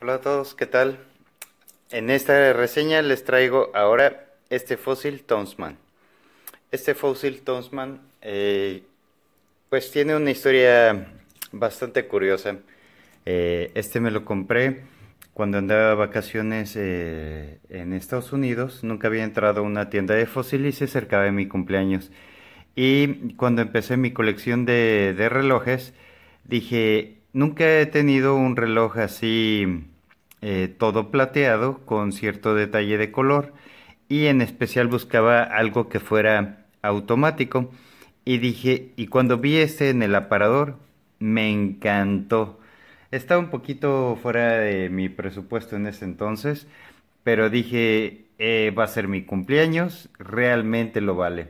Hola a todos, ¿qué tal? En esta reseña les traigo ahora este fósil Tonsman. Este fósil Tonsman eh, pues tiene una historia bastante curiosa. Eh, este me lo compré cuando andaba vacaciones eh, en Estados Unidos. Nunca había entrado a una tienda de fósil y se acercaba de mi cumpleaños. Y cuando empecé mi colección de relojes, dije, Nunca he tenido un reloj así eh, todo plateado con cierto detalle de color y en especial buscaba algo que fuera automático y dije y cuando vi este en el aparador me encantó estaba un poquito fuera de mi presupuesto en ese entonces pero dije eh, va a ser mi cumpleaños realmente lo vale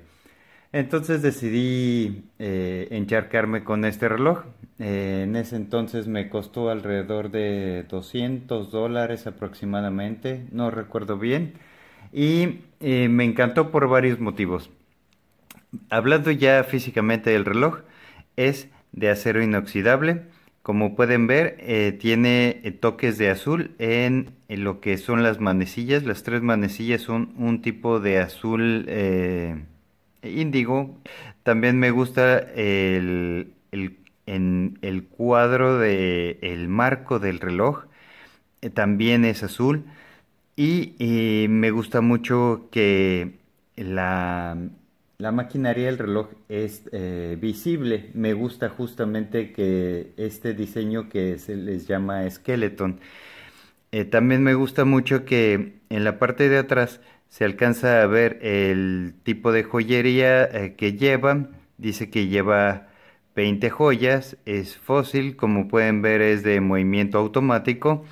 entonces decidí eh, encharcarme con este reloj eh, en ese entonces me costó alrededor de 200 dólares aproximadamente, no recuerdo bien. Y eh, me encantó por varios motivos. Hablando ya físicamente del reloj, es de acero inoxidable. Como pueden ver, eh, tiene toques de azul en, lo que son las manecillas. Las tres manecillas son un tipo de azul índigo. También me gusta el, el en el cuadro del el marco del reloj, eh, también es azul. Y eh, me gusta mucho que la, la maquinaria del reloj es eh, visible. Me gusta justamente que este diseño que se les llama skeleton. también me gusta mucho que en la parte de atrás se alcanza a ver el tipo de joyería que lleva. Dice que lleva 20 joyas, es fósil, como pueden ver es de movimiento automático.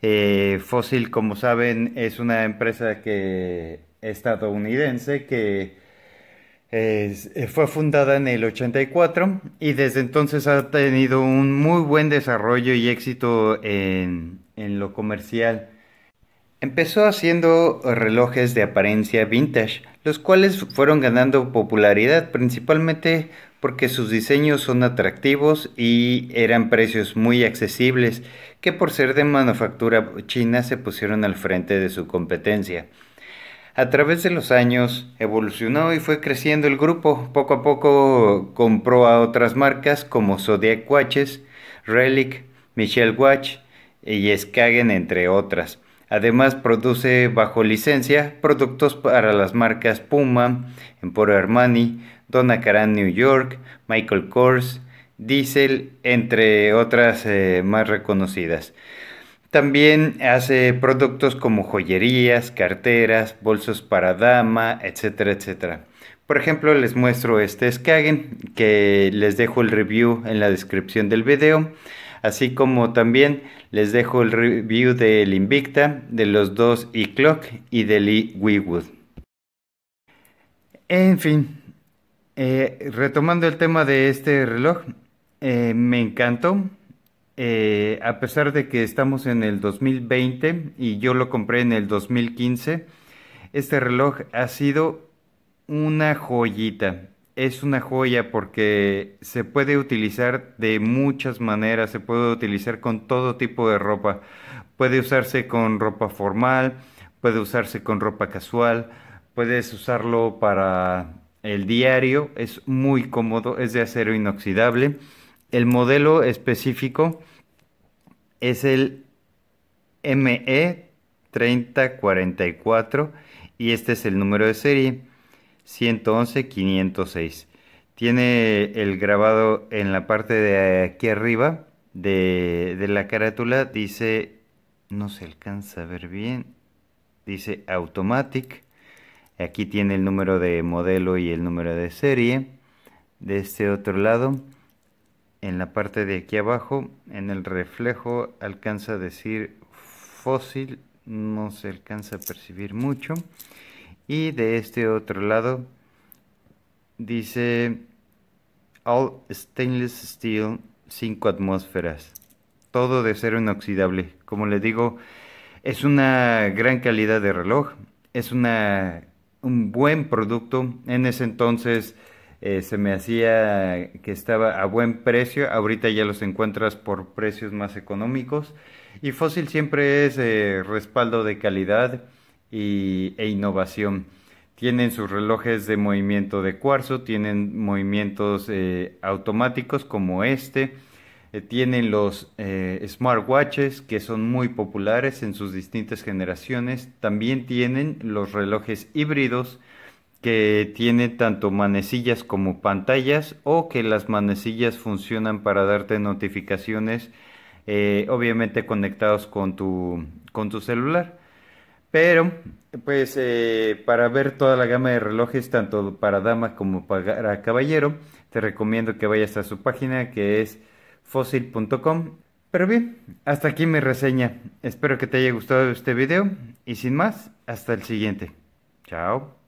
Eh, fósil, como saben, es una empresa que, estadounidense que eh, fue fundada en el 84 y desde entonces ha tenido un muy buen desarrollo y éxito en, en lo comercial. Empezó haciendo relojes de apariencia vintage, los cuales fueron ganando popularidad principalmente porque sus diseños son atractivos y eran precios muy accesibles, que por ser de manufactura china se pusieron al frente de su competencia. A través de los años evolucionó y fue creciendo el grupo. Poco a poco compró a otras marcas como Zodiac Watches, Relic, Michelle Watch y Skagen, entre otras. Además produce bajo licencia productos para las marcas Puma, Emporio Armani, Donna Karan New York, Michael Kors, Diesel, entre otras eh, más reconocidas. También hace productos como joyerías, carteras, bolsos para dama, etcétera, etcétera. Por ejemplo, les muestro este Skagen, que les dejo el review en la descripción del video. Así como también les dejo el review del Invicta, de los dos E-Clock y del E-Wewood. En fin, eh, retomando el tema de este reloj, eh, me encantó. Eh, a pesar de que estamos en el 2020 y yo lo compré en el 2015, este reloj ha sido una joyita. Es una joya porque se puede utilizar de muchas maneras, se puede utilizar con todo tipo de ropa. Puede usarse con ropa formal, puede usarse con ropa casual, puedes usarlo para el diario es muy cómodo, es de acero inoxidable. El modelo específico es el ME3044 y este es el número de serie 111506. Tiene el grabado en la parte de aquí arriba de, de la carátula, dice, no se alcanza a ver bien, dice Automatic Aquí tiene el número de modelo y el número de serie. De este otro lado, en la parte de aquí abajo, en el reflejo alcanza a decir fósil, no se alcanza a percibir mucho. Y de este otro lado dice All Stainless Steel 5 atmósferas. Todo de cero inoxidable. Como les digo, es una gran calidad de reloj. Es una un buen producto. En ese entonces eh, se me hacía que estaba a buen precio. Ahorita ya los encuentras por precios más económicos. Y Fósil siempre es eh, respaldo de calidad y, e innovación. Tienen sus relojes de movimiento de cuarzo, tienen movimientos eh, automáticos como este eh, tienen los eh, smartwatches que son muy populares en sus distintas generaciones. También tienen los relojes híbridos que tienen tanto manecillas como pantallas o que las manecillas funcionan para darte notificaciones, eh, obviamente conectados con tu, con tu celular. Pero, pues, para ver toda la gama de relojes, tanto para dama como para caballero, te recomiendo que vayas a su página que es fósil.com. Pero bien, hasta aquí mi reseña. Espero que te haya gustado este video y sin más, hasta el siguiente. Chao.